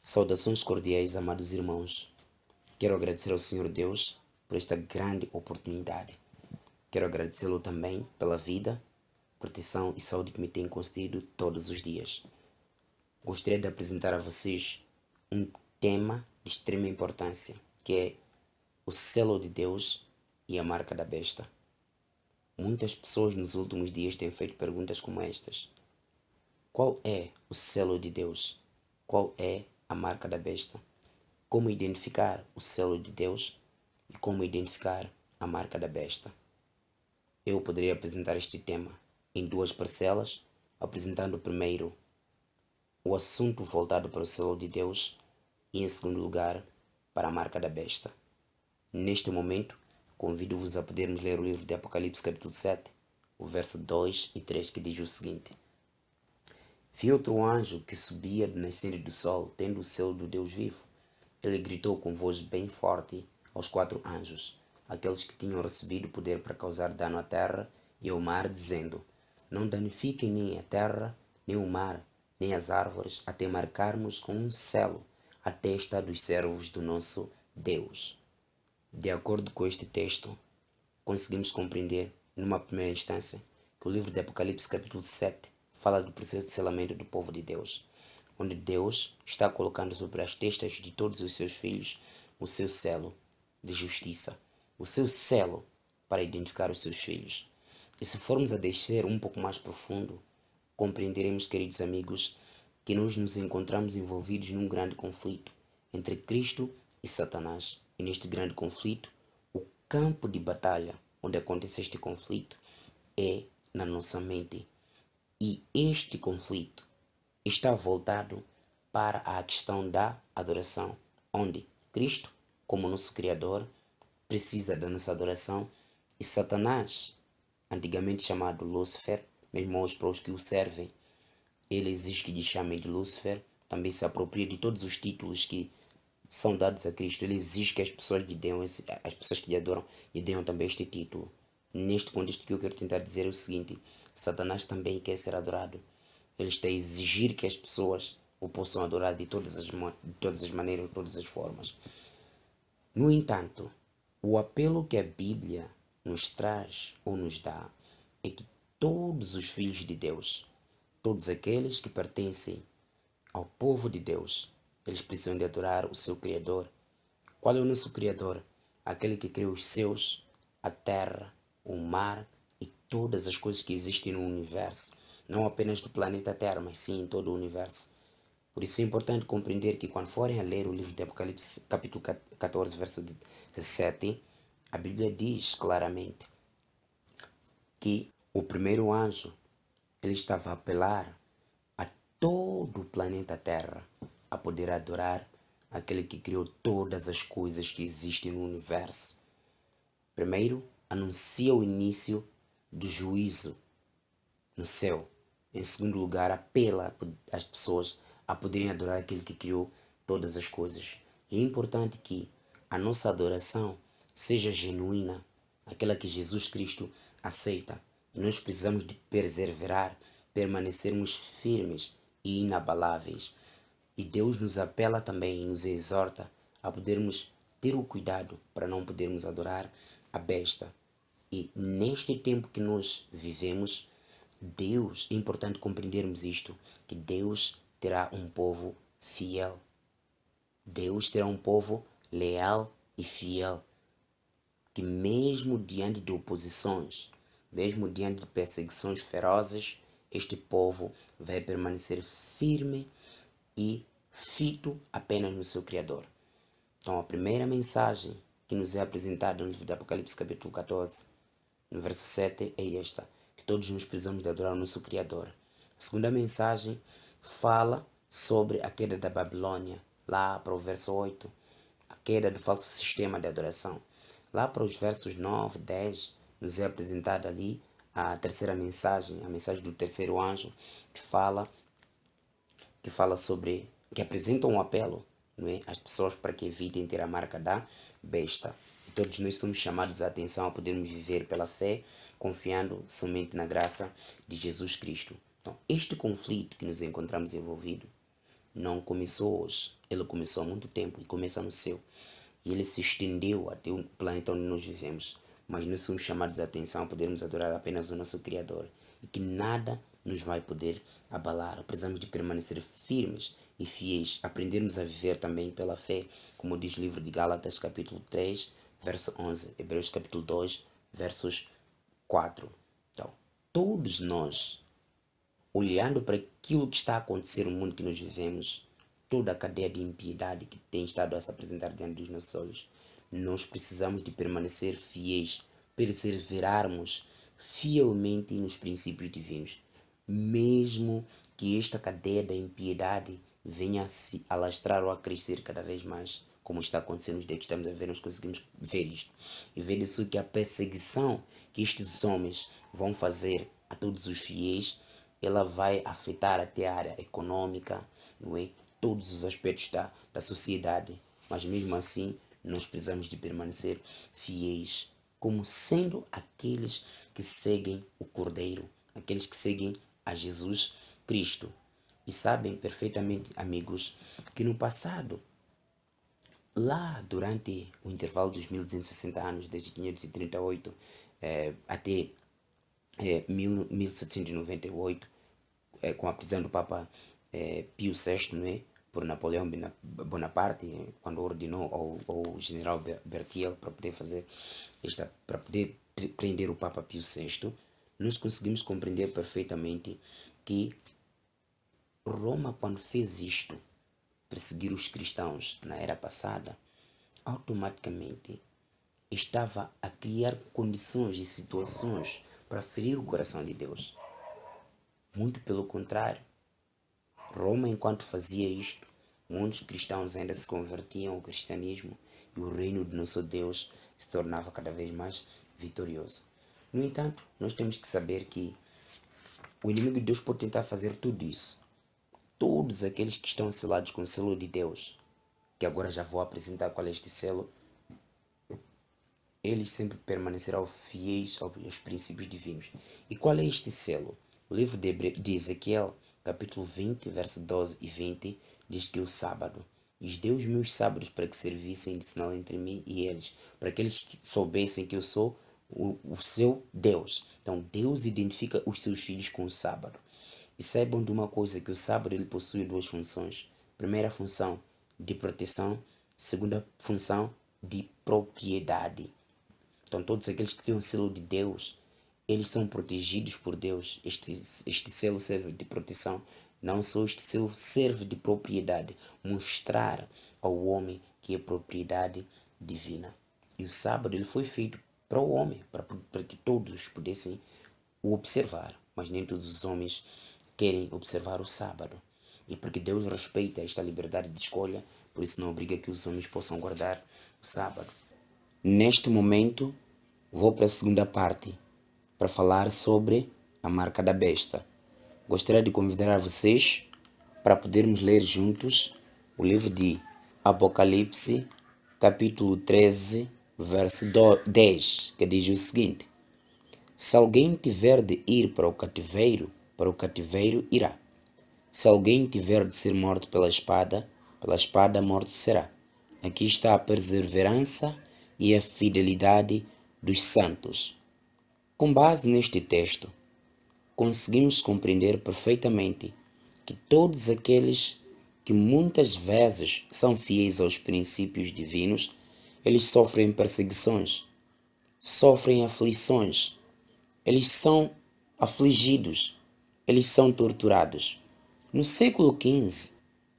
Saudações cordiais, amados irmãos. Quero agradecer ao Senhor Deus por esta grande oportunidade. Quero agradecê-lo também pela vida, proteção e saúde que me tem concedido todos os dias. Gostaria de apresentar a vocês um tema de extrema importância, que é o selo de Deus e a marca da besta. Muitas pessoas nos últimos dias têm feito perguntas como estas: Qual é o selo de Deus? Qual é a marca da besta, como identificar o selo de Deus e como identificar a marca da besta. Eu poderia apresentar este tema em duas parcelas, apresentando primeiro o assunto voltado para o selo de Deus e, em segundo lugar, para a marca da besta. Neste momento, convido-vos a podermos ler o livro de Apocalipse, capítulo 7, o verso 2 e 3, que diz o seguinte. Vi outro anjo que subia do nascer do sol, tendo o selo do Deus vivo. Ele gritou com voz bem forte aos quatro anjos, aqueles que tinham recebido poder para causar dano à terra e ao mar, dizendo: Não danifiquem nem a terra, nem o mar, nem as árvores, até marcarmos com um selo a testa dos servos do nosso Deus. De acordo com este texto, conseguimos compreender, numa primeira instância, que o livro de Apocalipse, capítulo 7, fala do processo de selamento do povo de Deus, onde Deus está colocando sobre as testas de todos os seus filhos o seu selo de justiça, o seu selo para identificar os seus filhos. E se formos a descer um pouco mais profundo, compreenderemos, queridos amigos, que nós nos encontramos envolvidos num grande conflito entre Cristo e Satanás. E neste grande conflito, o campo de batalha onde acontece este conflito é na nossa mente, e este conflito está voltado para a questão da adoração, onde Cristo, como nosso Criador, precisa da nossa adoração e Satanás, antigamente chamado Lúcifer, mesmo hoje para os que o servem, ele exige que lhe chamem de Lúcifer, também se apropria de todos os títulos que são dados a Cristo. Ele exige que as pessoas lhe deem, as pessoas que lhe adoram, lhe deem também este título. Neste contexto que eu quero tentar dizer é o seguinte: Satanás também quer ser adorado. Ele está a exigir que as pessoas o possam adorar de todas as, de todas as maneiras, de todas as formas. No entanto, o apelo que a Bíblia nos traz ou nos dá é que todos os filhos de Deus, todos aqueles que pertencem ao povo de Deus, eles precisam de adorar o seu Criador. Qual é o nosso Criador? Aquele que criou os seus, a terra, o mar todas as coisas que existem no universo, não apenas do planeta Terra, mas sim em todo o universo. Por isso é importante compreender que quando forem a ler o livro de Apocalipse, capítulo 14, verso 17, a Bíblia diz claramente que o primeiro anjo ele estava a apelar a todo o planeta Terra a poder adorar aquele que criou todas as coisas que existem no universo. Primeiro, anuncia o início do juízo no céu. Em segundo lugar, apela às pessoas a poderem adorar aquele que criou todas as coisas. E é importante que a nossa adoração seja genuína, aquela que Jesus Cristo aceita. E nós precisamos de perseverar, permanecermos firmes e inabaláveis. E Deus nos apela também e nos exorta a podermos ter o cuidado para não podermos adorar a besta, e neste tempo que nós vivemos, Deus, é importante compreendermos isto, que Deus terá um povo fiel. Deus terá um povo leal e fiel, que mesmo diante de oposições, mesmo diante de perseguições ferozes, este povo vai permanecer firme e fito apenas no seu Criador. Então, a primeira mensagem que nos é apresentada no livro do Apocalipse, capítulo 14, no verso 7 é esta: que todos nós precisamos de adorar o nosso Criador. A segunda mensagem fala sobre a queda da Babilônia, lá para o verso 8, a queda do falso sistema de adoração. Lá para os versos 9, 10, nos é apresentada ali a terceira mensagem, a mensagem do terceiro anjo, que fala que fala sobre que apresenta um apelo, não é, às pessoas para que evitem ter a marca da besta. Todos nós somos chamados a atenção a podermos viver pela fé, confiando somente na graça de Jesus Cristo. Então, este conflito que nos encontramos envolvido não começou hoje, ele começou há muito tempo e começa no céu. E ele se estendeu até o planeta onde nós vivemos. Mas nós somos chamados a atenção a podermos adorar apenas o nosso Criador e que nada nos vai poder abalar. Precisamos de permanecer firmes e fiéis, aprendermos a viver também pela fé, como diz o livro de Gálatas, capítulo 3, verso 11, Hebreus capítulo 2, versos 4. Então, todos nós, olhando para aquilo que está a acontecer no mundo que nós vivemos, toda a cadeia de impiedade que tem estado a se apresentar diante dos nossos olhos, nós precisamos de permanecer fiéis, perseverarmos fielmente nos princípios divinos, mesmo que esta cadeia da impiedade venha a se alastrar ou a crescer cada vez mais como está acontecendo nos dias que estamos a ver, nós conseguimos ver isto. E ver isso que a perseguição que estes homens vão fazer a todos os fiéis, ela vai afetar até a área econômica, não é? todos os aspectos da, da sociedade. Mas mesmo assim, nós precisamos de permanecer fiéis, como sendo aqueles que seguem o Cordeiro, aqueles que seguem a Jesus Cristo. E sabem perfeitamente, amigos, que no passado Lá, durante o intervalo dos 1260 anos, desde 538 eh, até eh, 1798, eh, com a prisão do Papa eh, Pio VI, né, por Napoleão Bonaparte, quando ordenou ao, ao general Bertiel para poder fazer esta, para poder prender o Papa Pio VI, nós conseguimos compreender perfeitamente que Roma, quando fez isto, perseguir os cristãos na era passada, automaticamente estava a criar condições e situações para ferir o coração de Deus. Muito pelo contrário, Roma, enquanto fazia isto, muitos cristãos ainda se convertiam ao cristianismo e o reino de nosso Deus se tornava cada vez mais vitorioso. No entanto, nós temos que saber que o inimigo de Deus pode tentar fazer tudo isso, todos aqueles que estão selados com o selo de Deus, que agora já vou apresentar qual é este selo, eles sempre permanecerão fiéis aos princípios divinos. E qual é este selo? O livro de, de Ezequiel, capítulo 20, verso 12 e 20, diz que o sábado. E deu os meus sábados para que servissem de sinal entre mim e eles, para que eles soubessem que eu sou o, o seu Deus. Então, Deus identifica os seus filhos com o sábado. E saibam de uma coisa que o sábado ele possui duas funções. Primeira função de proteção, segunda função de propriedade. Então todos aqueles que têm o selo de Deus, eles são protegidos por Deus. Este, este selo serve de proteção, não só este selo serve de propriedade, mostrar ao homem que é propriedade divina. E o sábado ele foi feito para o homem, para, para que todos pudessem o observar, mas nem todos os homens querem observar o sábado. E porque Deus respeita esta liberdade de escolha, por isso não obriga que os homens possam guardar o sábado. Neste momento, vou para a segunda parte para falar sobre a marca da besta. Gostaria de convidar a vocês para podermos ler juntos o livro de Apocalipse, capítulo 13, verso 10, que diz o seguinte: Se alguém tiver de ir para o cativeiro, para o cativeiro irá. Se alguém tiver de ser morto pela espada, pela espada morto será. Aqui está a perseverança e a fidelidade dos santos. Com base neste texto, conseguimos compreender perfeitamente que todos aqueles que muitas vezes são fiéis aos princípios divinos, eles sofrem perseguições, sofrem aflições, eles são afligidos, eles são torturados. No século XV,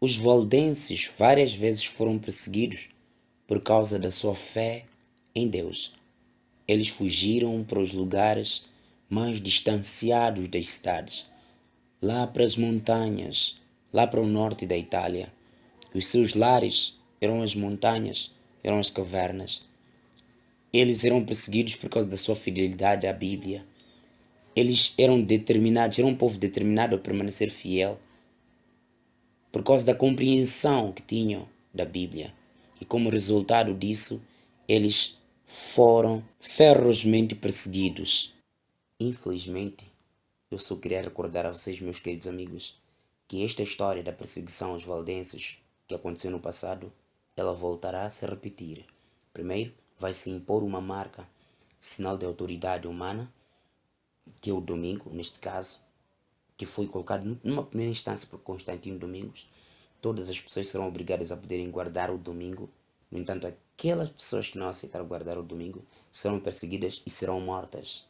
os valdenses várias vezes foram perseguidos por causa da sua fé em Deus. Eles fugiram para os lugares mais distanciados das cidades, lá para as montanhas, lá para o norte da Itália. Os seus lares eram as montanhas, eram as cavernas. Eles eram perseguidos por causa da sua fidelidade à Bíblia eles eram determinados, eram um povo determinado a permanecer fiel por causa da compreensão que tinham da Bíblia. E como resultado disso, eles foram ferozmente perseguidos. Infelizmente, eu só queria recordar a vocês, meus queridos amigos, que esta história da perseguição aos valdenses que aconteceu no passado, ela voltará a se repetir. Primeiro, vai se impor uma marca, sinal de autoridade humana, que é o Domingo, neste caso, que foi colocado numa primeira instância por Constantino Domingos, todas as pessoas serão obrigadas a poderem guardar o domingo. No entanto, aquelas pessoas que não aceitaram guardar o domingo serão perseguidas e serão mortas.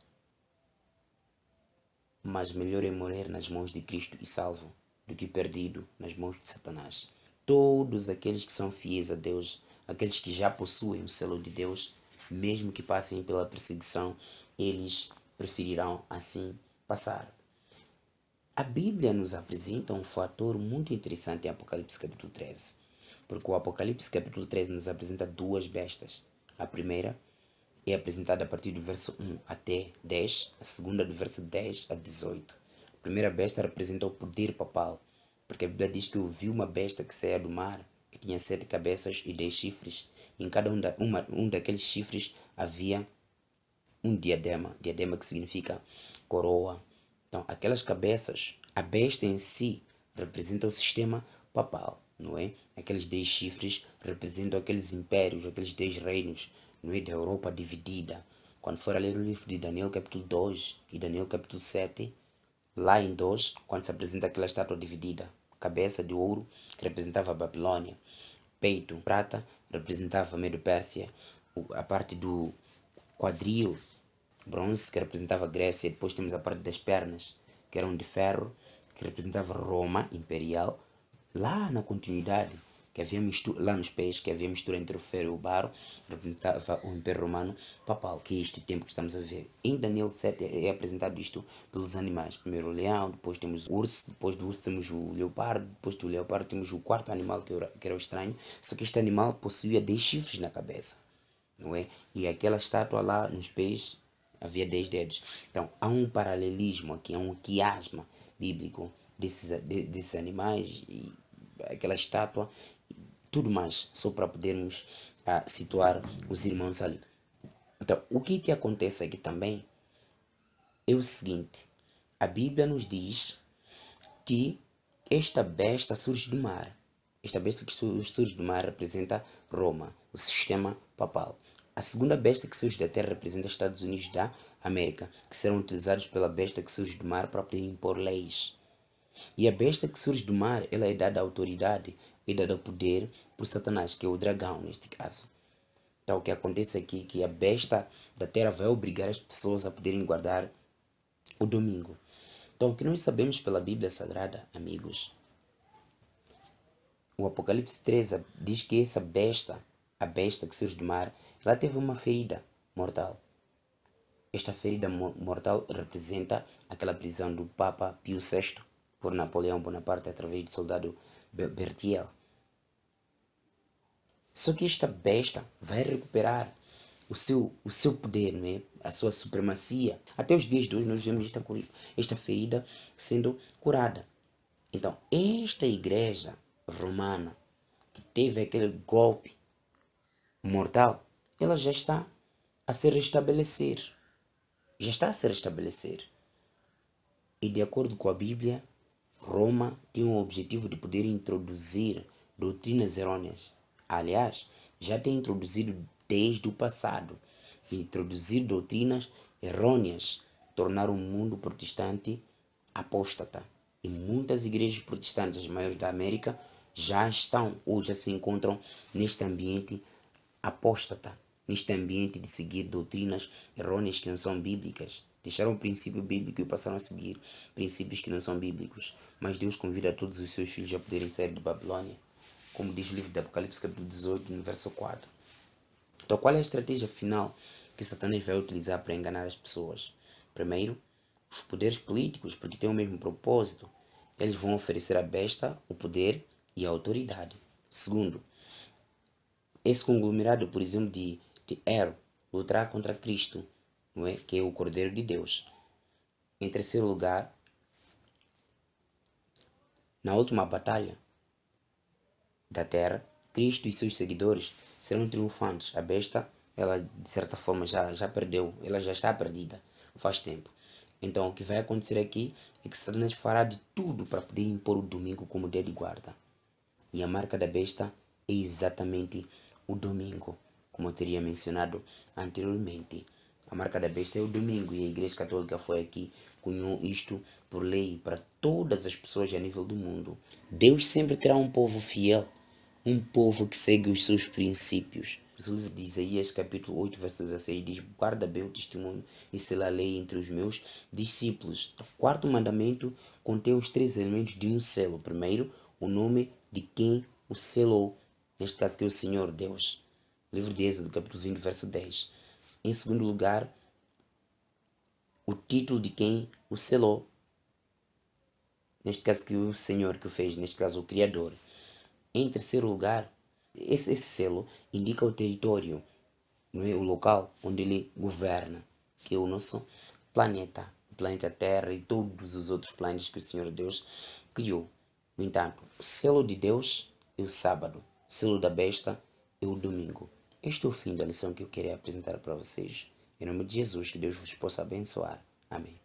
Mas melhor é morrer nas mãos de Cristo e salvo do que perdido nas mãos de Satanás. Todos aqueles que são fiéis a Deus, aqueles que já possuem o selo de Deus, mesmo que passem pela perseguição, eles preferirão assim passar. A Bíblia nos apresenta um fator muito interessante em Apocalipse capítulo 13, porque o Apocalipse capítulo 13 nos apresenta duas bestas. A primeira é apresentada a partir do verso 1 até 10, a segunda do verso 10 a 18. A primeira besta representa o poder papal, porque a Bíblia diz que ouviu uma besta que saía do mar, que tinha sete cabeças e dez chifres. Em cada um, da, uma, um daqueles chifres havia um diadema, diadema que significa coroa. Então, aquelas cabeças, a besta em si representa o sistema papal, não é? Aqueles dez chifres representam aqueles impérios, aqueles dez reinos, não é? Da Europa dividida. Quando for a ler o livro de Daniel capítulo 2 e Daniel capítulo 7, lá em 2, quando se apresenta aquela estátua dividida, cabeça de ouro que representava a Babilônia, peito prata representava Medo-Pérsia, a parte do quadril bronze, que representava Grécia, depois temos a parte das pernas, que eram de ferro, que representava Roma imperial. Lá na continuidade, que havia mistura, lá nos pés, que havia mistura entre o ferro e o barro, representava o Império Romano papal, que é este tempo que estamos a ver. Em Daniel 7 é apresentado isto pelos animais. Primeiro o leão, depois temos o urso, depois do urso temos o leopardo, depois do leopardo temos o quarto animal, que era, que era o estranho, só que este animal possuía 10 chifres na cabeça. Não é? E aquela estátua lá nos pés havia dez dedos. Então há um paralelismo aqui, há um quiasma bíblico desses, desses animais, e aquela estátua, e tudo mais, só para podermos ah, situar os irmãos ali. Então, o que, que acontece aqui também é o seguinte: a Bíblia nos diz que esta besta surge do mar. Esta besta que surge do mar representa Roma, o sistema papal. A segunda besta que surge da Terra representa os Estados Unidos da América, que serão utilizados pela besta que surge do mar para poder impor leis. E a besta que surge do mar, ela é dada autoridade, é dada poder por Satanás, que é o dragão neste caso. Então o que acontece aqui é que a besta da terra vai obrigar as pessoas a poderem guardar o domingo. Então o que nós sabemos pela Bíblia Sagrada, amigos, o Apocalipse 13 diz que essa besta, a besta que surge do mar, ela teve uma ferida mortal. Esta ferida mortal representa aquela prisão do Papa Pio VI por Napoleão Bonaparte através do soldado Bertiel. Só que esta besta vai recuperar o seu, o seu poder, é? a sua supremacia. Até os dias de hoje nós vemos esta, esta ferida sendo curada. Então, esta igreja romana que teve aquele golpe mortal ela já está a se restabelecer. Já está a se restabelecer. E de acordo com a Bíblia, Roma tinha o objetivo de poder introduzir doutrinas errôneas. Aliás, já tem introduzido desde o passado. Introduzir doutrinas errôneas tornar o mundo protestante apóstata. E muitas igrejas protestantes, as maiores da América, já estão ou já se encontram neste ambiente apóstata neste ambiente de seguir doutrinas errôneas que não são bíblicas. Deixaram o princípio bíblico e passaram a seguir princípios que não são bíblicos. Mas Deus convida todos os seus filhos a poderem sair de Babilônia, como diz o livro de Apocalipse, capítulo 18, no verso 4. Então, qual é a estratégia final que Satanás vai utilizar para enganar as pessoas? Primeiro, os poderes políticos, porque têm o mesmo propósito. Eles vão oferecer à besta o poder e a autoridade. Segundo, esse conglomerado, por exemplo, de que Ero lutará contra Cristo, não é? que é o Cordeiro de Deus. Em terceiro lugar, na última batalha da Terra, Cristo e seus seguidores serão triunfantes. A besta, ela de certa forma já, já perdeu, ela já está perdida faz tempo. Então o que vai acontecer aqui é que Satanás fará de tudo para poder impor o domingo como dia de guarda. E a marca da besta é exatamente o domingo como eu teria mencionado anteriormente. A marca da besta é o domingo e a Igreja Católica foi aqui, cunhou isto por lei para todas as pessoas a nível do mundo. Deus sempre terá um povo fiel, um povo que segue os seus princípios. O livro de Isaías, capítulo 8, verso 16, diz: Guarda bem o testemunho e sela a lei entre os meus discípulos. O quarto mandamento contém os três elementos de um selo. Primeiro, o nome de quem o selou, neste caso que é o Senhor Deus livro de Êxodo, capítulo 20, verso 10. Em segundo lugar, o título de quem o selou. Neste caso, que o Senhor que o fez, neste caso, o Criador. Em terceiro lugar, esse, esse selo indica o território, não é? o local onde ele governa, que é o nosso planeta, o planeta Terra e todos os outros planetas que o Senhor Deus criou. No entanto, o selo de Deus é o sábado, o selo da besta é o domingo. Este é o fim da lição que eu queria apresentar para vocês. Em nome de Jesus, que Deus vos possa abençoar. Amém.